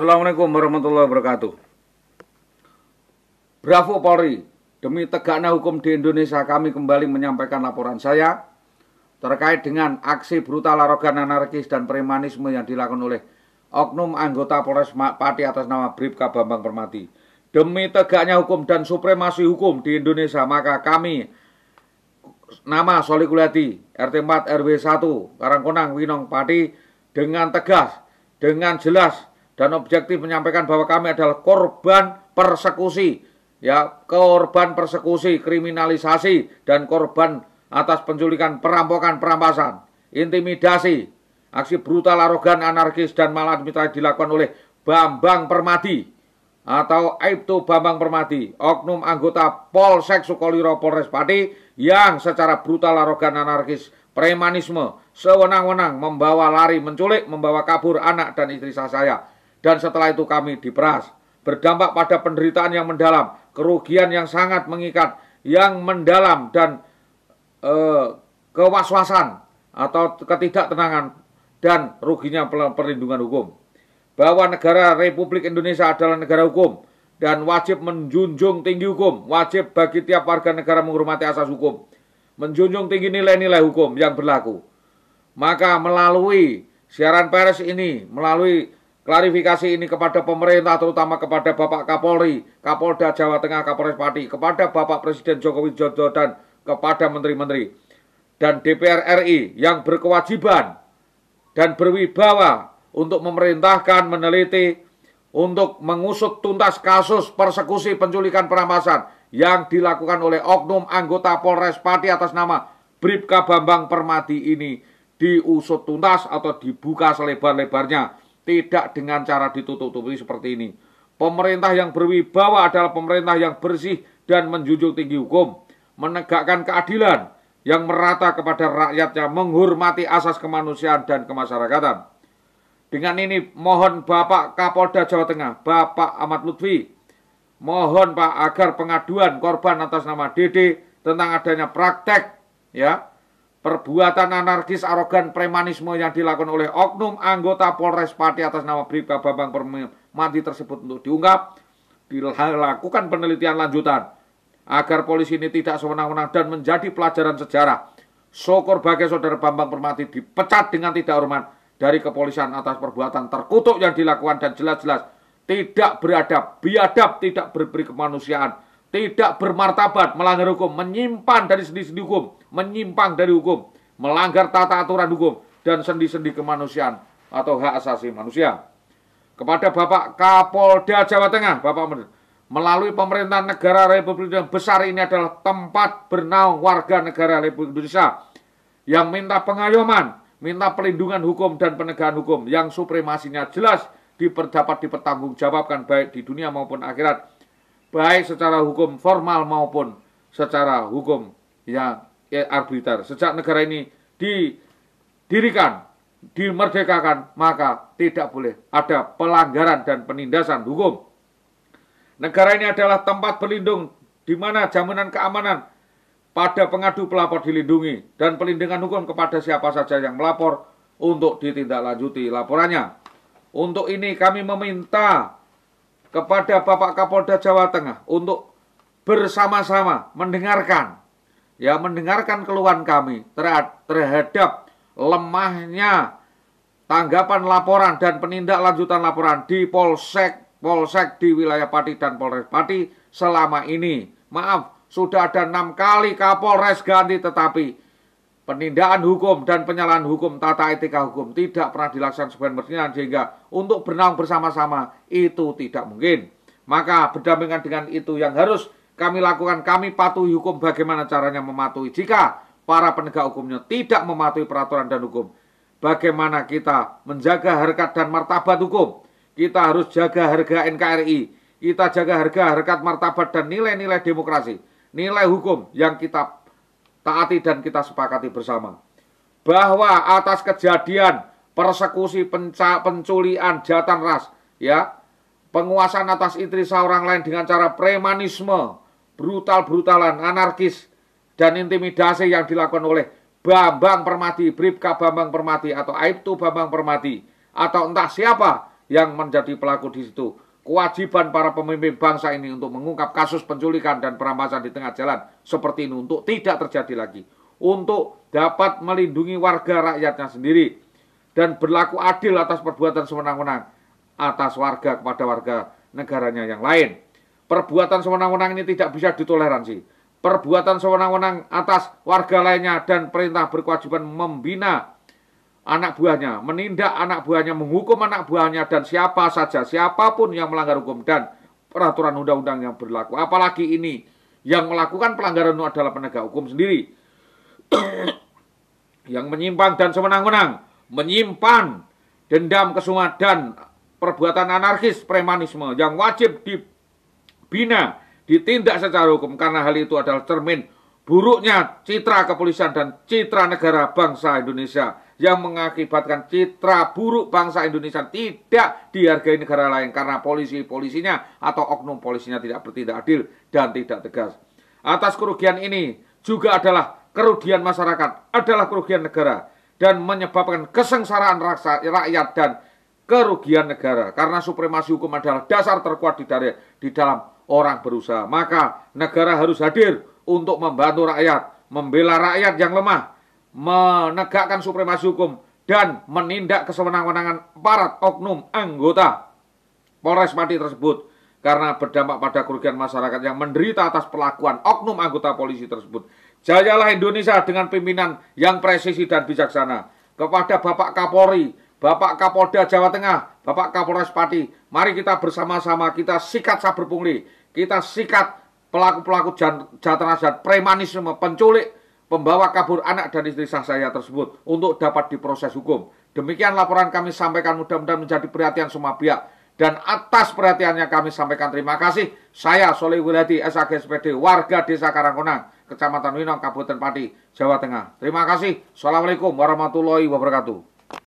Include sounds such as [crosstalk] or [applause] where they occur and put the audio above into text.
Assalamualaikum warahmatullahi wabarakatuh. Bravo Polri, demi tegaknya hukum di Indonesia kami kembali menyampaikan laporan saya terkait dengan aksi brutal arogan anarkis dan premanisme yang dilakukan oleh oknum anggota Polres Pati atas nama Bribka Bambang Permati. Demi tegaknya hukum dan supremasi hukum di Indonesia, maka kami nama Solikulati RT 4 RW 1 Karangkonang Winong Pati dengan tegas, dengan jelas dan objektif menyampaikan bahwa kami adalah korban persekusi ya korban persekusi kriminalisasi dan korban atas penculikan perampokan perampasan intimidasi aksi brutal arogan anarkis dan maladministrasi dilakukan oleh Bambang Permadi atau Aibtu Bambang Permadi oknum anggota Polsek Sukoliro Polres Pati yang secara brutal arogan anarkis premanisme sewenang-wenang membawa lari menculik membawa kabur anak dan istri saya dan setelah itu kami diperas. Berdampak pada penderitaan yang mendalam, kerugian yang sangat mengikat, yang mendalam dan e, eh, kewaswasan atau ketidaktenangan dan ruginya perlindungan hukum. Bahwa negara Republik Indonesia adalah negara hukum dan wajib menjunjung tinggi hukum, wajib bagi tiap warga negara menghormati asas hukum, menjunjung tinggi nilai-nilai hukum yang berlaku. Maka melalui siaran pers ini, melalui Klarifikasi ini kepada pemerintah terutama kepada Bapak Kapolri, Kapolda Jawa Tengah, Kapolres Pati, kepada Bapak Presiden Joko Widodo dan kepada menteri-menteri dan DPR RI yang berkewajiban dan berwibawa untuk memerintahkan meneliti untuk mengusut tuntas kasus persekusi penculikan perampasan yang dilakukan oleh oknum anggota Polres Pati atas nama Bribka Bambang Permadi ini diusut tuntas atau dibuka selebar-lebarnya tidak dengan cara ditutup-tutupi seperti ini. Pemerintah yang berwibawa adalah pemerintah yang bersih dan menjunjung tinggi hukum, menegakkan keadilan yang merata kepada rakyatnya, menghormati asas kemanusiaan dan kemasyarakatan. Dengan ini mohon Bapak Kapolda Jawa Tengah, Bapak Ahmad Lutfi, mohon Pak agar pengaduan korban atas nama Dede tentang adanya praktek ya Perbuatan anarkis, arogan, premanisme yang dilakukan oleh oknum anggota Polres Pati atas nama Bribka Bambang Permati tersebut untuk diungkap, dilakukan penelitian lanjutan agar polisi ini tidak sewenang-wenang dan menjadi pelajaran sejarah. Sokor bagai saudara Bambang Permati dipecat dengan tidak hormat dari kepolisian atas perbuatan terkutuk yang dilakukan dan jelas-jelas tidak beradab, biadab, tidak berperikemanusiaan. kemanusiaan tidak bermartabat, melanggar hukum, menyimpan dari sendi-sendi hukum, menyimpang dari hukum, melanggar tata aturan hukum, dan sendi-sendi kemanusiaan atau hak asasi manusia. Kepada Bapak Kapolda Jawa Tengah, Bapak Menteri, melalui pemerintahan negara Republik Indonesia besar ini adalah tempat bernaung warga negara Republik Indonesia yang minta pengayoman, minta perlindungan hukum dan penegakan hukum yang supremasinya jelas diperdapat dipertanggungjawabkan baik di dunia maupun akhirat baik secara hukum formal maupun secara hukum yang ya, eh, arbiter. Sejak negara ini didirikan, dimerdekakan, maka tidak boleh ada pelanggaran dan penindasan hukum. Negara ini adalah tempat berlindung di mana jaminan keamanan pada pengadu pelapor dilindungi dan pelindungan hukum kepada siapa saja yang melapor untuk ditindaklanjuti laporannya. Untuk ini kami meminta kepada Bapak Kapolda Jawa Tengah untuk bersama-sama mendengarkan ya mendengarkan keluhan kami terhadap lemahnya tanggapan laporan dan penindak lanjutan laporan di Polsek Polsek di wilayah Pati dan Polres Pati selama ini. Maaf, sudah ada enam kali Kapolres ganti tetapi Penindakan hukum dan penyalahan hukum tata etika hukum tidak pernah dilaksanakan sebagai mestinya sehingga untuk berenang bersama-sama itu tidak mungkin. Maka berdampingan dengan itu yang harus kami lakukan, kami patuhi hukum bagaimana caranya mematuhi. Jika para penegak hukumnya tidak mematuhi peraturan dan hukum, bagaimana kita menjaga harkat dan martabat hukum? Kita harus jaga harga NKRI, kita jaga harga harkat martabat dan nilai-nilai demokrasi, nilai hukum yang kita taati dan kita sepakati bersama bahwa atas kejadian persekusi penca, penculian jatan ras ya penguasaan atas istri seorang lain dengan cara premanisme brutal-brutalan anarkis dan intimidasi yang dilakukan oleh Bambang Permati, Bribka Bambang Permati atau Aibtu Bambang Permati atau entah siapa yang menjadi pelaku di situ kewajiban para pemimpin bangsa ini untuk mengungkap kasus penculikan dan perampasan di tengah jalan seperti ini untuk tidak terjadi lagi. Untuk dapat melindungi warga rakyatnya sendiri dan berlaku adil atas perbuatan sewenang-wenang atas warga kepada warga negaranya yang lain. Perbuatan sewenang-wenang ini tidak bisa ditoleransi. Perbuatan sewenang-wenang atas warga lainnya dan perintah berkewajiban membina anak buahnya, menindak anak buahnya, menghukum anak buahnya dan siapa saja, siapapun yang melanggar hukum dan peraturan undang-undang yang berlaku. Apalagi ini yang melakukan pelanggaran itu adalah penegak hukum sendiri. [coughs] yang menyimpang dan semenang-menang, menyimpan dendam kesumat dan perbuatan anarkis premanisme yang wajib dibina, ditindak secara hukum karena hal itu adalah cermin buruknya citra kepolisian dan citra negara bangsa Indonesia yang mengakibatkan citra buruk bangsa Indonesia tidak dihargai negara lain karena polisi-polisinya atau oknum polisinya tidak bertindak adil dan tidak tegas. Atas kerugian ini juga adalah kerugian masyarakat, adalah kerugian negara dan menyebabkan kesengsaraan rakyat dan kerugian negara karena supremasi hukum adalah dasar terkuat di, dari, di dalam orang berusaha. Maka negara harus hadir untuk membantu rakyat, membela rakyat yang lemah menegakkan supremasi hukum dan menindak kesewenang-wenangan para oknum anggota Polres Pati tersebut karena berdampak pada kerugian masyarakat yang menderita atas perlakuan oknum anggota polisi tersebut. Jayalah Indonesia dengan pimpinan yang presisi dan bijaksana. Kepada Bapak Kapolri, Bapak Kapolda Jawa Tengah, Bapak Kapolres Pati, mari kita bersama-sama kita sikat saber pungli, kita sikat pelaku-pelaku jahat dan premanisme penculik pembawa kabur anak dan istri sah saya tersebut untuk dapat diproses hukum. Demikian laporan kami sampaikan mudah-mudahan menjadi perhatian semua pihak. Dan atas perhatiannya kami sampaikan terima kasih. Saya Soleh Wiladi, SAG warga Desa Karangkonang, Kecamatan Winong, Kabupaten Pati, Jawa Tengah. Terima kasih. Assalamualaikum warahmatullahi wabarakatuh.